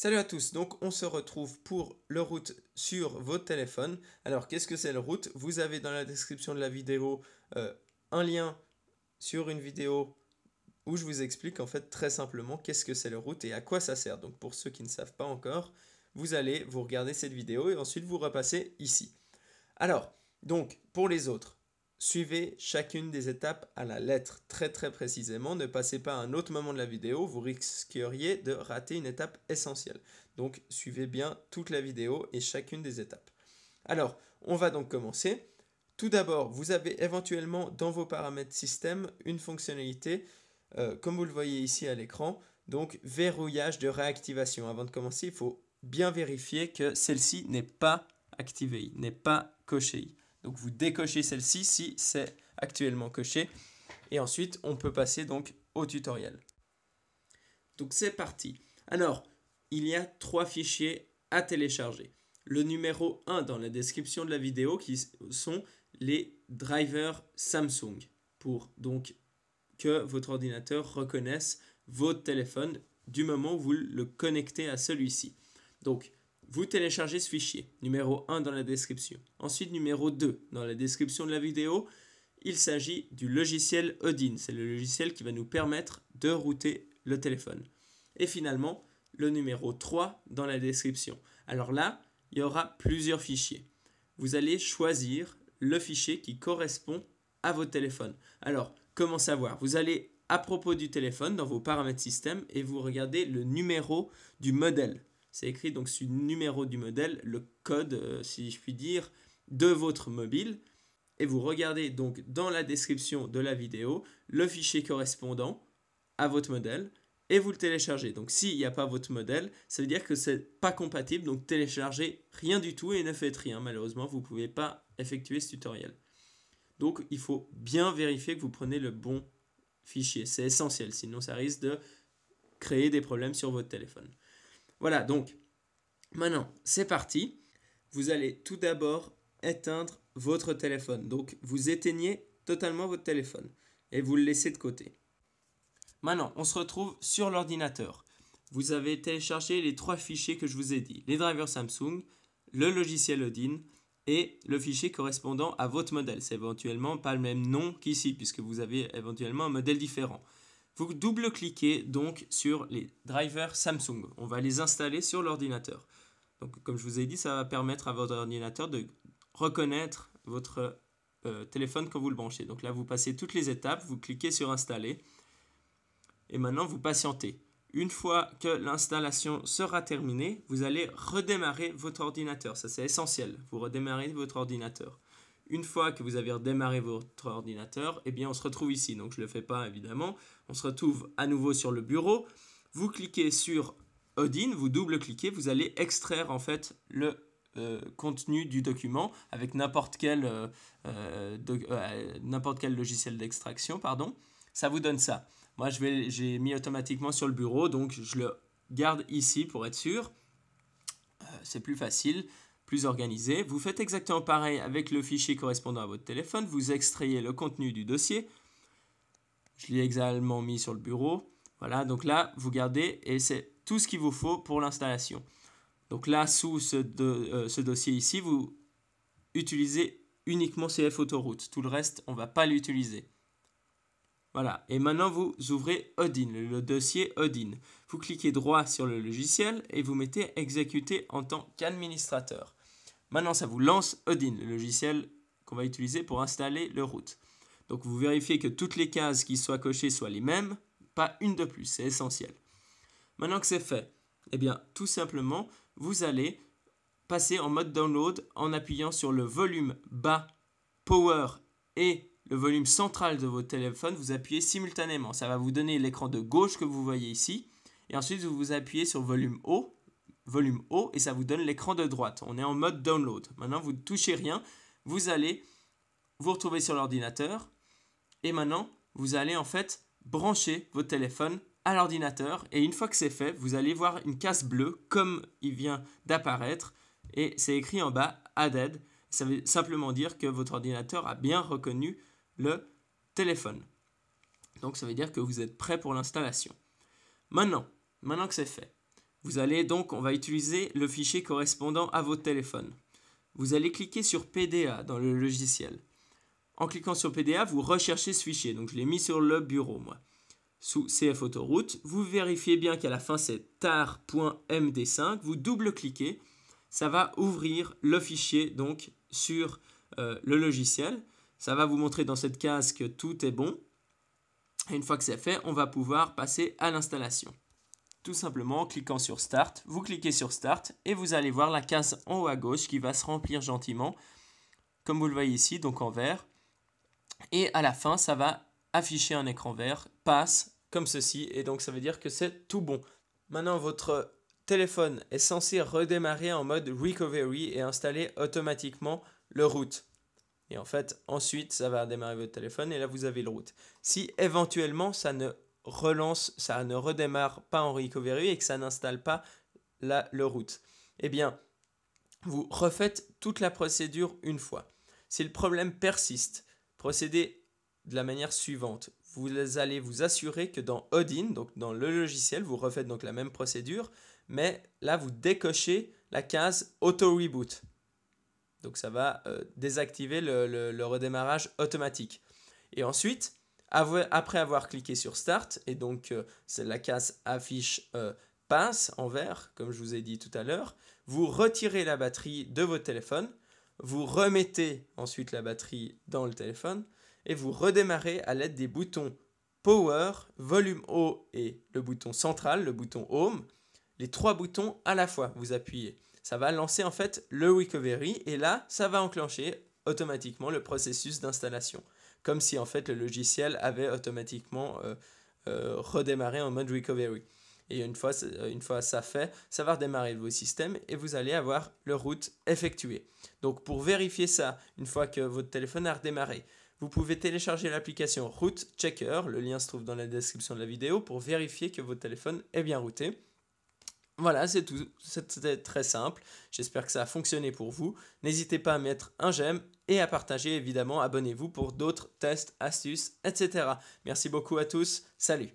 Salut à tous, donc on se retrouve pour le route sur votre téléphone. Alors qu'est-ce que c'est le route Vous avez dans la description de la vidéo euh, un lien sur une vidéo où je vous explique en fait très simplement qu'est-ce que c'est le route et à quoi ça sert. Donc pour ceux qui ne savent pas encore, vous allez vous regarder cette vidéo et ensuite vous repassez ici. Alors, donc pour les autres, Suivez chacune des étapes à la lettre, très très précisément. Ne passez pas à un autre moment de la vidéo, vous risqueriez de rater une étape essentielle. Donc suivez bien toute la vidéo et chacune des étapes. Alors, on va donc commencer. Tout d'abord, vous avez éventuellement dans vos paramètres système une fonctionnalité, euh, comme vous le voyez ici à l'écran, donc verrouillage de réactivation. Avant de commencer, il faut bien vérifier que celle-ci n'est pas activée, n'est pas cochée. Donc vous décochez celle-ci si c'est actuellement coché. Et ensuite, on peut passer donc au tutoriel. Donc c'est parti. Alors, il y a trois fichiers à télécharger. Le numéro 1 dans la description de la vidéo qui sont les drivers Samsung pour donc que votre ordinateur reconnaisse votre téléphone du moment où vous le connectez à celui-ci. Donc, vous téléchargez ce fichier, numéro 1 dans la description. Ensuite, numéro 2 dans la description de la vidéo, il s'agit du logiciel Odin. C'est le logiciel qui va nous permettre de router le téléphone. Et finalement, le numéro 3 dans la description. Alors là, il y aura plusieurs fichiers. Vous allez choisir le fichier qui correspond à votre téléphone. Alors, comment savoir Vous allez à propos du téléphone dans vos paramètres système et vous regardez le numéro du modèle c'est écrit donc sur le numéro du modèle, le code, euh, si je puis dire, de votre mobile. Et vous regardez donc dans la description de la vidéo le fichier correspondant à votre modèle et vous le téléchargez. Donc s'il n'y a pas votre modèle, ça veut dire que c'est pas compatible, donc téléchargez rien du tout et ne faites rien. Malheureusement, vous ne pouvez pas effectuer ce tutoriel. Donc il faut bien vérifier que vous prenez le bon fichier. C'est essentiel, sinon ça risque de créer des problèmes sur votre téléphone. Voilà, donc maintenant, c'est parti. Vous allez tout d'abord éteindre votre téléphone. Donc, vous éteignez totalement votre téléphone et vous le laissez de côté. Maintenant, on se retrouve sur l'ordinateur. Vous avez téléchargé les trois fichiers que je vous ai dit, les drivers Samsung, le logiciel Odin et le fichier correspondant à votre modèle. C'est éventuellement pas le même nom qu'ici puisque vous avez éventuellement un modèle différent. Vous double-cliquez donc sur les drivers Samsung. On va les installer sur l'ordinateur. Donc, comme je vous ai dit, ça va permettre à votre ordinateur de reconnaître votre euh, téléphone quand vous le branchez. Donc là, vous passez toutes les étapes, vous cliquez sur installer et maintenant vous patientez. Une fois que l'installation sera terminée, vous allez redémarrer votre ordinateur. Ça, c'est essentiel. Vous redémarrez votre ordinateur. Une fois que vous avez redémarré votre ordinateur, eh bien on se retrouve ici. Donc je ne le fais pas évidemment. On se retrouve à nouveau sur le bureau. Vous cliquez sur Odin, vous double-cliquez, vous allez extraire en fait le euh, contenu du document avec euh, euh, n'importe quel, logiciel d'extraction. pardon. Ça vous donne ça. Moi, j'ai mis automatiquement sur le bureau, donc je le garde ici pour être sûr. c'est plus facile plus organisé. Vous faites exactement pareil avec le fichier correspondant à votre téléphone. Vous extrayez le contenu du dossier. Je l'ai également mis sur le bureau. Voilà, donc là, vous gardez et c'est tout ce qu'il vous faut pour l'installation. Donc là, sous ce, euh, dossier ici, vous utilisez uniquement CF Autoroute. Tout le reste, on ne va pas l'utiliser. Voilà, et maintenant vous ouvrez Odin, le dossier Odin. Vous cliquez droit sur le logiciel et vous mettez exécuter en tant qu'administrateur. Maintenant, ça vous lance Odin, le logiciel qu'on va utiliser pour installer le route. Donc vous vérifiez que toutes les cases qui soient cochées soient les mêmes, pas une de plus, c'est essentiel. Maintenant que c'est fait, eh bien tout simplement, vous allez passer en mode download en appuyant sur le volume bas, power et le volume central de votre téléphone, vous appuyez simultanément. Ça va vous donner l'écran de gauche que vous voyez ici. Et ensuite, vous vous appuyez sur volume haut volume haut et ça vous donne l'écran de droite. On est en mode download. Maintenant, vous ne touchez rien. Vous allez vous retrouver sur l'ordinateur et maintenant, vous allez en fait brancher votre téléphone à l'ordinateur et une fois que c'est fait, vous allez voir une case bleue comme il vient d'apparaître et c'est écrit en bas added. Ça veut simplement dire que votre ordinateur a bien reconnu le téléphone. Donc ça veut dire que vous êtes prêt pour l'installation. Maintenant, maintenant que c'est fait, vous allez donc, on va utiliser le fichier correspondant à votre téléphone. Vous allez cliquer sur PDA dans le logiciel. En cliquant sur PDA, vous recherchez ce fichier. Donc je l'ai mis sur le bureau, moi. Sous CF Autoroute, vous vérifiez bien qu'à la fin c'est tar.md5. Vous double-cliquez, ça va ouvrir le fichier donc sur euh, le logiciel. Ça va vous montrer dans cette case que tout est bon. Et une fois que c'est fait, on va pouvoir passer à l'installation. Tout simplement en cliquant sur Start, vous cliquez sur Start et vous allez voir la case en haut à gauche qui va se remplir gentiment, comme vous le voyez ici, donc en vert. Et à la fin, ça va afficher un écran vert, passe, comme ceci, et donc ça veut dire que c'est tout bon. Maintenant, votre téléphone est censé redémarrer en mode recovery et installer automatiquement le route. Et en fait, ensuite, ça va redémarrer votre téléphone et là, vous avez le route. Si éventuellement, ça ne relance, ça ne redémarre pas en recovery et que ça n'installe pas la, le route. Eh bien, vous refaites toute la procédure une fois. Si le problème persiste, procédez de la manière suivante. Vous allez vous assurer que dans Odin, donc dans le logiciel, vous refaites donc la même procédure, mais là vous décochez la case auto reboot. Donc ça va euh, désactiver le redémarrage automatique. Et ensuite, après avoir cliqué sur Start, et donc euh, c'est la case affiche Pince euh, » passe en vert, comme je vous ai dit tout à l'heure, vous retirez la batterie de votre téléphone, vous remettez ensuite la batterie dans le téléphone, et vous redémarrez à l'aide des boutons Power, Volume haut et le bouton central, le bouton Home, les trois boutons à la fois, vous appuyez. Ça va lancer en fait le recovery et là, ça va enclencher automatiquement le processus d'installation comme si en fait le logiciel avait automatiquement euh, euh, redémarré en mode recovery. Et une fois, euh, une fois ça fait, ça va redémarrer vos systèmes et vous allez avoir le route effectué. Donc pour vérifier ça, une fois que votre téléphone a redémarré, vous pouvez télécharger l'application Route Checker, le lien se trouve dans la description de la vidéo, pour vérifier que votre téléphone est bien routé. Voilà, c'est tout, c'était très simple, j'espère que ça a fonctionné pour vous. N'hésitez pas à mettre un j'aime et à partager évidemment. Abonnez-vous pour d'autres tests, astuces, etc. Merci beaucoup à tous. Salut